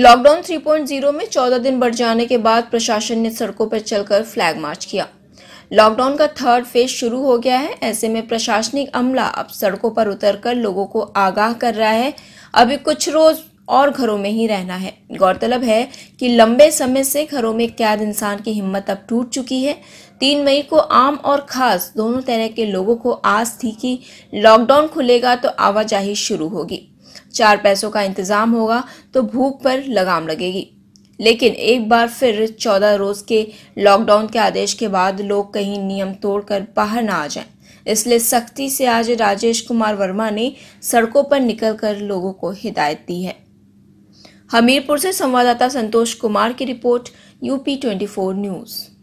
lockdown 3.0 में 14 दिन बढ़ जाने के बाद प्रशासन ने सड़कों पर चलकर फ्लैग मार्च किया लॉकडाउन का थर्ड फेज शुरू हो गया है ऐसे में प्रशासनिक अमला अब सड़कों पर उतरकर लोगों को आगाह कर रहा है अभी कुछ रोज और घरों में ही रहना है गौरतलब है कि लंबे समय से घरों में कैद इंसान की हिम्मत अब टूट चुकी है तीन मई को आम और खास दोनों तरह के लोगों को आस थी कि लॉकडाउन खुलेगा तो आवाजाही शुरू होगी चार पैसों का इंतज़ाम होगा तो भूख पर लगाम लगेगी लेकिन एक बार फिर चौदह रोज़ के लॉकडाउन के आदेश के बाद लोग कहीं नियम तोड़कर बाहर ना आ जाएं इसलिए सख्ती से आज राजेश कुमार वर्मा ने सड़कों पर निकलकर लोगों को हिदायत दी है हमीरपुर से संवाददाता संतोष कुमार की रिपोर्ट यूपी फोर न्यूज़